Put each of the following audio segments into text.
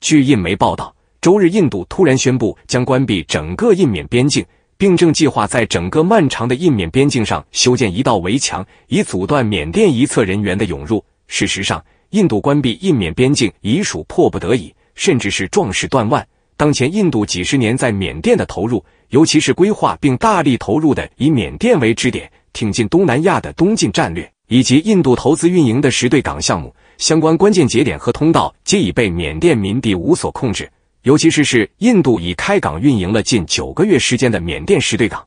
据印媒报道，周日印度突然宣布将关闭整个印缅边境，并正计划在整个漫长的印缅边境上修建一道围墙，以阻断缅甸一侧人员的涌入。事实上，印度关闭印缅边境已属迫不得已，甚至是壮士断腕。当前，印度几十年在缅甸的投入，尤其是规划并大力投入的以缅甸为支点挺进东南亚的东进战略，以及印度投资运营的十对港项目。相关关键节点和通道皆已被缅甸民地无所控制，尤其是是印度已开港运营了近九个月时间的缅甸石对港，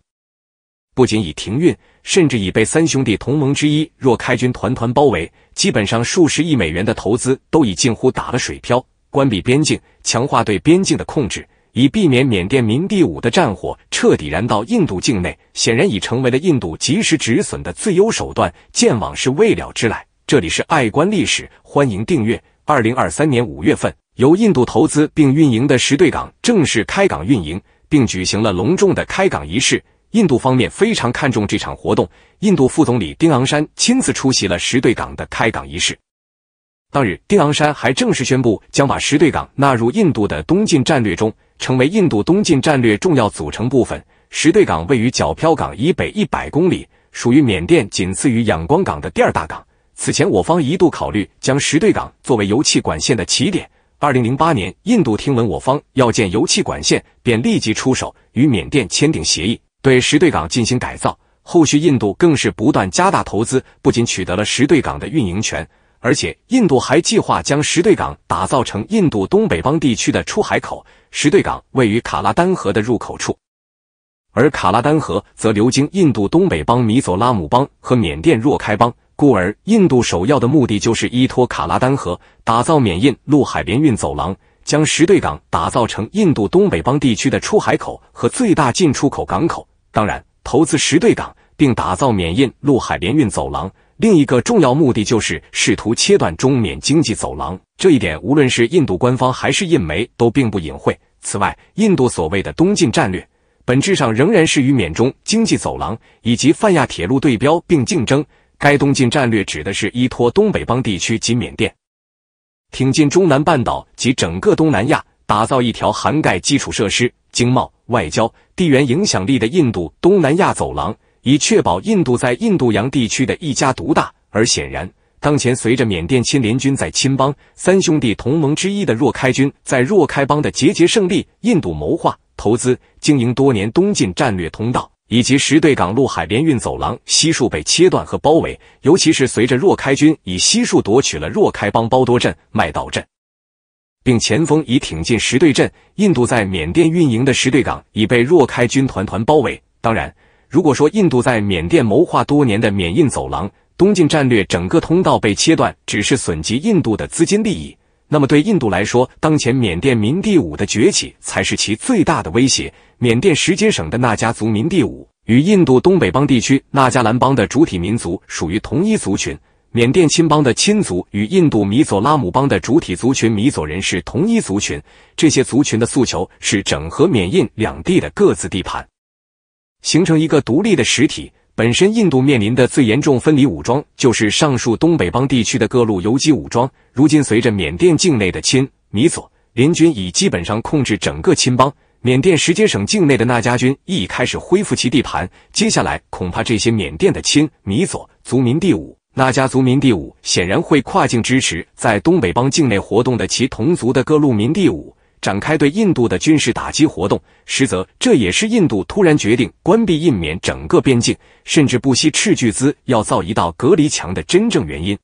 不仅已停运，甚至已被三兄弟同盟之一若开军团团包围。基本上数十亿美元的投资都已近乎打了水漂。关闭边境，强化对边境的控制，以避免缅甸民地武的战火彻底燃到印度境内，显然已成为了印度及时止损的最优手段。剑网是未了之来。这里是爱观历史，欢迎订阅。二零二三年五月份，由印度投资并运营的石对港正式开港运营，并举行了隆重的开港仪式。印度方面非常看重这场活动，印度副总理丁昂山亲自出席了石对港的开港仪式。当日，丁昂山还正式宣布将把石对港纳入印度的东进战略中，成为印度东进战略重要组成部分。石对港位于皎漂港以北一百公里，属于缅甸仅次于仰光港的第二大港。此前，我方一度考虑将石对港作为油气管线的起点。二零零八年，印度听闻我方要建油气管线，便立即出手与缅甸签订协议，对石对港进行改造。后续，印度更是不断加大投资，不仅取得了石对港的运营权，而且印度还计划将石对港打造成印度东北邦地区的出海口。石对港位于卡拉丹河的入口处，而卡拉丹河则流经印度东北邦米佐拉姆邦和缅甸若开邦。故而，印度首要的目的就是依托卡拉丹河，打造缅印陆海联运走廊，将石对港打造成印度东北邦地区的出海口和最大进出口港口。当然，投资石对港并打造缅印陆海联运走廊，另一个重要目的就是试图切断中缅经济走廊。这一点，无论是印度官方还是印媒都并不隐晦。此外，印度所谓的东进战略，本质上仍然是与缅中经济走廊以及泛亚铁路对标并竞争。该东进战略指的是依托东北邦地区及缅甸，挺进中南半岛及整个东南亚，打造一条涵盖基础设施、经贸、外交、地缘影响力的印度东南亚走廊，以确保印度在印度洋地区的一家独大。而显然，当前随着缅甸亲联军在亲邦三兄弟同盟之一的若开军在若开邦的节节胜利，印度谋划、投资、经营多年东进战略通道。以及石对港陆海联运走廊悉数被切断和包围，尤其是随着若开军以悉数夺取了若开邦包多镇、麦岛镇，并前锋已挺进石对镇，印度在缅甸运营的石对港已被若开军团团包围。当然，如果说印度在缅甸谋划多年的缅印走廊东进战略整个通道被切断，只是损及印度的资金利益。那么对印度来说，当前缅甸民地武的崛起才是其最大的威胁。缅甸石阶省的纳加族民地武与印度东北邦地区纳加兰邦的主体民族属于同一族群；缅甸钦邦的钦族与印度米佐拉姆邦的主体族群米佐人是同一族群。这些族群的诉求是整合缅印两地的各自地盘，形成一个独立的实体。本身印度面临的最严重分离武装，就是上述东北邦地区的各路游击武装。如今，随着缅甸境内的亲米佐联军已基本上控制整个亲邦，缅甸十皆省境内的纳家军亦开始恢复其地盘。接下来，恐怕这些缅甸的亲米佐族民第五、纳加族民第五，显然会跨境支持在东北邦境内活动的其同族的各路民第五。展开对印度的军事打击活动，实则这也是印度突然决定关闭印缅整个边境，甚至不惜斥巨资要造一道隔离墙的真正原因。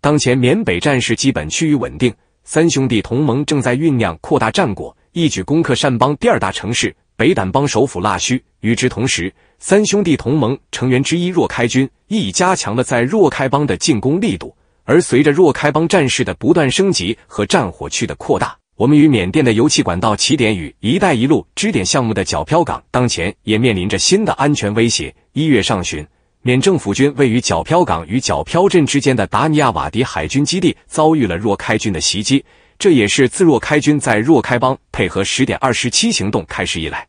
当前缅北战事基本趋于稳定，三兄弟同盟正在酝酿扩大战果，一举攻克善邦第二大城市北掸邦首府腊戌。与之同时，三兄弟同盟成员之一若开军亦加强了在若开邦的进攻力度，而随着若开邦战事的不断升级和战火区的扩大。我们与缅甸的油气管道起点与“一带一路”支点项目的皎漂港，当前也面临着新的安全威胁。一月上旬，缅政府军位于皎漂港与皎漂镇之间的达尼亚瓦迪海军基地遭遇了若开军的袭击，这也是自若开军在若开邦配合“十点二十七”行动开始以来，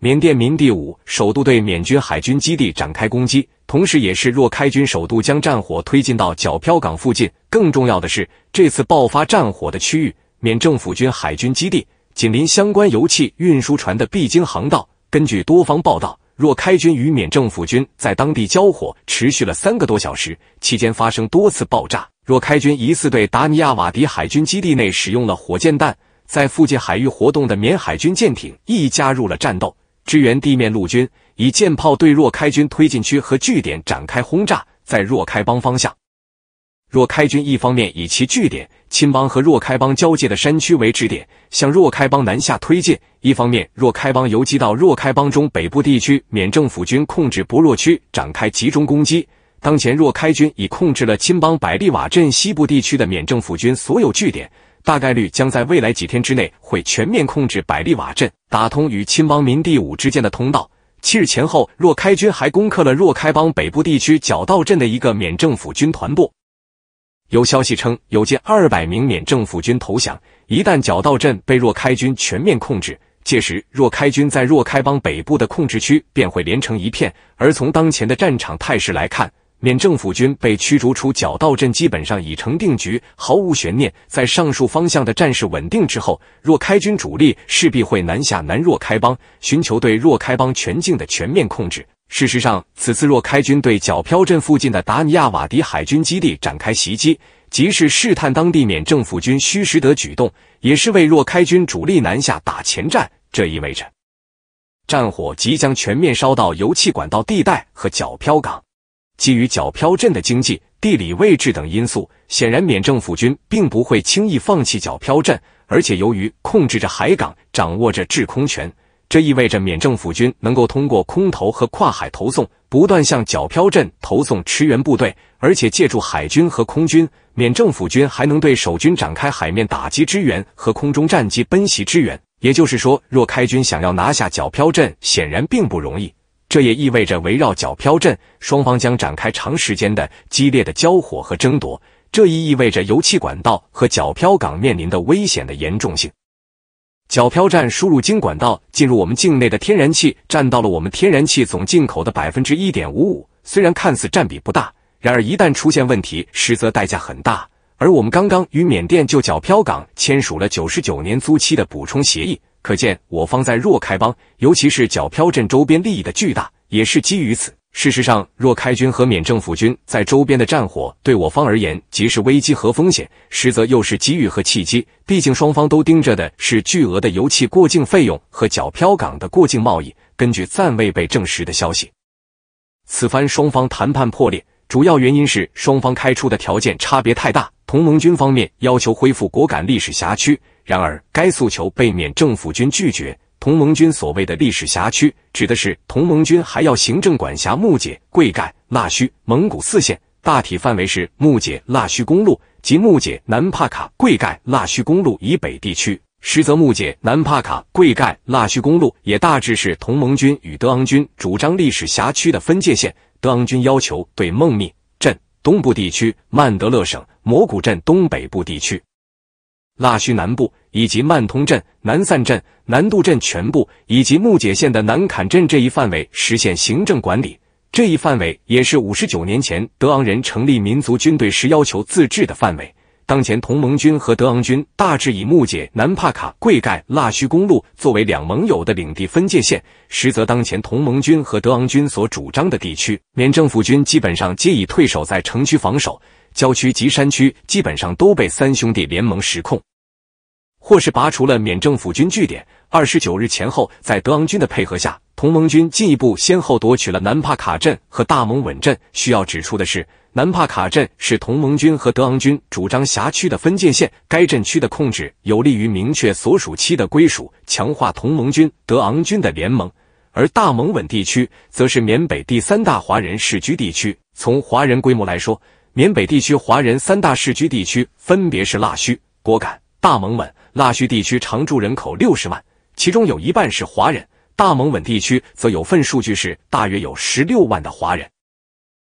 缅甸民第五首度对缅军海军基地展开攻击，同时也是若开军首度将战火推进到皎漂港附近。更重要的是，这次爆发战火的区域。缅政府军海军基地紧邻相关油气运输船的必经航道。根据多方报道，若开军与缅政府军在当地交火持续了三个多小时，期间发生多次爆炸。若开军疑似对达尼亚瓦迪海军基地内使用了火箭弹，在附近海域活动的缅海军舰艇亦加入了战斗，支援地面陆军以舰炮对若开军推进区和据点展开轰炸，在若开邦方向。若开军一方面以其据点亲邦和若开邦交界的山区为支点，向若开邦南下推进；一方面，若开邦游击到若开邦中北部地区，缅政府军控制薄弱区展开集中攻击。当前，若开军已控制了亲邦百利瓦镇西部地区的缅政府军所有据点，大概率将在未来几天之内会全面控制百利瓦镇，打通与亲邦民地五之间的通道。七日前后，若开军还攻克了若开邦北部地区角道镇的一个缅政府军团部。有消息称，有近二百名缅政府军投降。一旦角道镇被若开军全面控制，届时若开军在若开邦北部的控制区便会连成一片。而从当前的战场态势来看，缅政府军被驱逐出角道镇基本上已成定局，毫无悬念。在上述方向的战事稳定之后，若开军主力势必会南下南若开邦，寻求对若开邦全境的全面控制。事实上，此次若开军对皎漂镇附近的达尼亚瓦迪海军基地展开袭击，即是试探当地缅政府军虚实的举动，也是为若开军主力南下打前站。这意味着战火即将全面烧到油气管道地带和皎漂港。基于皎漂镇的经济、地理位置等因素，显然缅政府军并不会轻易放弃皎漂镇，而且由于控制着海港，掌握着制空权。这意味着缅政府军能够通过空投和跨海投送，不断向皎漂镇投送驰援部队，而且借助海军和空军，缅政府军还能对守军展开海面打击支援和空中战机奔袭支援。也就是说，若开军想要拿下皎漂镇，显然并不容易。这也意味着围绕皎漂镇，双方将展开长时间的激烈的交火和争夺。这亦意味着油气管道和皎漂港面临的危险的严重性。角漂站输入经管道进入我们境内的天然气，占到了我们天然气总进口的百分之一点五五。虽然看似占比不大，然而一旦出现问题，实则代价很大。而我们刚刚与缅甸就角漂港签署了九十九年租期的补充协议，可见我方在若开邦，尤其是角漂镇周边利益的巨大，也是基于此。事实上，若开军和缅政府军在周边的战火对我方而言即是危机和风险，实则又是机遇和契机。毕竟双方都盯着的是巨额的油气过境费用和皎漂港的过境贸易。根据暂未被证实的消息，此番双方谈判破裂，主要原因是双方开出的条件差别太大。同盟军方面要求恢复果敢历史辖区，然而该诉求被缅政府军拒绝。同盟军所谓的历史辖区，指的是同盟军还要行政管辖木姐、贵盖、腊戌、蒙古四县，大体范围是木姐腊戌公路及木姐南帕卡贵盖腊戌公路以北地区。实则木姐南帕卡贵盖腊戌公路也大致是同盟军与德昂军主张历史辖区的分界线。德昂军要求对孟密镇东部地区、曼德勒省蘑古镇东北部地区。腊戌南部以及曼通镇、南散镇、南渡镇全部以及木解县的南坎镇这一范围实现行政管理。这一范围也是五十九年前德昂人成立民族军队时要求自治的范围。当前同盟军和德昂军大致以木解、南帕卡、贵盖、腊戌公路作为两盟友的领地分界线，实则当前同盟军和德昂军所主张的地区，缅政府军基本上皆已退守在城区防守。郊区及山区基本上都被三兄弟联盟实控，或是拔除了缅政府军据点。二十九日前后，在德昂军的配合下，同盟军进一步先后夺取了南帕卡镇和大蒙稳镇。需要指出的是，南帕卡镇是同盟军和德昂军主张辖区的分界线，该镇区的控制有利于明确所属期的归属，强化同盟军、德昂军的联盟。而大蒙稳地区则是缅北第三大华人世居地区，从华人规模来说。缅北地区华人三大世居地区分别是腊戌、果敢、大蒙稳。腊戌地区常住人口六十万，其中有一半是华人；大蒙稳地区则有份数据是大约有十六万的华人。